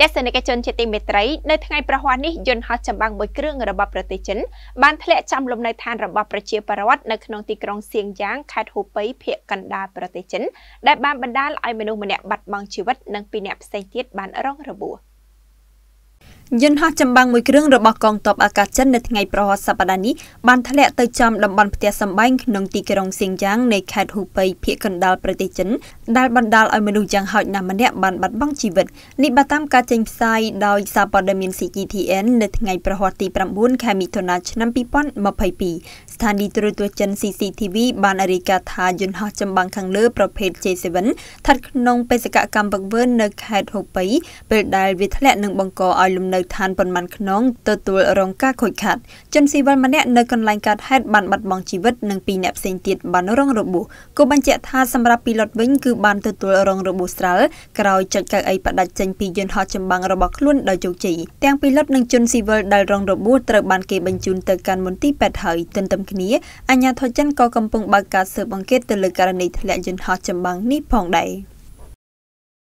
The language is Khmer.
ទស្សនិកជនជាទីមេត្រីនៅថ្ងៃប្រហ័សនេះយន្តហោះចម្បាំងមួយគ្រឿងរបស់ប្រទេសចិនបានធ្លាក់ចំលំនៅឋានរបស់ប្រជាពលរដ្ឋនៅក្នុងទីក្រុងសៀងយ៉ាងខេត្តហូបៃភូមិកណ្ដាលប្រទេសចិនដែលបានបណ្ដាលឲ្យមនុស្សម្នាក់បាត់បង់ជីវិតនិងពីរអ្នកផ្សេងទៀតបានរងរបួស។យន្តហោះចម្បាំងមួយគ្រឿងរបស់កងទ័ពអាកាសចិននៅថ្ងៃប្រហោះសប្តាហ៍នេះបានធ្លាក់ទៅចំតំបន់ផ្ទះសម្បែងក្នុងទីក្រុងសៀងយ៉ាងនៃខេត្តហ៊ូប៉ៃភូមិកណ្ដាលប្រទេសចិនដែលបណ្ដាលឲ្យមនុស្សយ៉ាងហោចណាស់ម្នាក់បានបាត់បង់ជីវិតនេះបើតាមការចេញផ្សាយដោយសារព័ត៌មាន CGTN នៅថ្ងៃប្រហោះទី9ខែមិថុនាឆ្នាំ2022ស្ថានីយទូរទស្សន៍ចិន CCTV បានរាយការណ៍ថាយន្តហោះចម្បាំងខាងលើប្រភេទ J7 ស្ថិតក្នុងបេសកកម្មពង្វើនៅខេត្តហ៊ូប៉ៃពេលដែលវាធ្លាក់នឹងបង្កឲ្យលំនៅនៅឋានប៉ុន្មានខ្នងទទួលរងការខូចខាតជនស៊ីវិលម្នាក់នៅកន្លែងកើតហេតុបានបាត់បង់ជីវិតនិងពីរអ្នកផ្សេងទៀតបានរងរបួសគូបញ្ជាក់ថាសម្រាប់ពីឡុតវិញ គឺបានទទួលរងរបួសស្រាលក្រោយចុចកៅអីផ្ដាច់ចេញពីយន្តហោះចម្បាំងរបស់ខ្លួនដោយជោគជ័យទាំងពីឡុតនិងជនស៊ីវិលដែលរងរបួសត្រូវបានគេបញ្ជូនទៅកាន់មន្ទីរពេទ្យហើយទន្ទឹមគ្នាអាជ្ញាធរចិនក៏កំពុងបើកការស៊ើបអង្កេតទៅលើករណីធ្លាក់យន្តហោះចម្បាំងនេះផងដែរ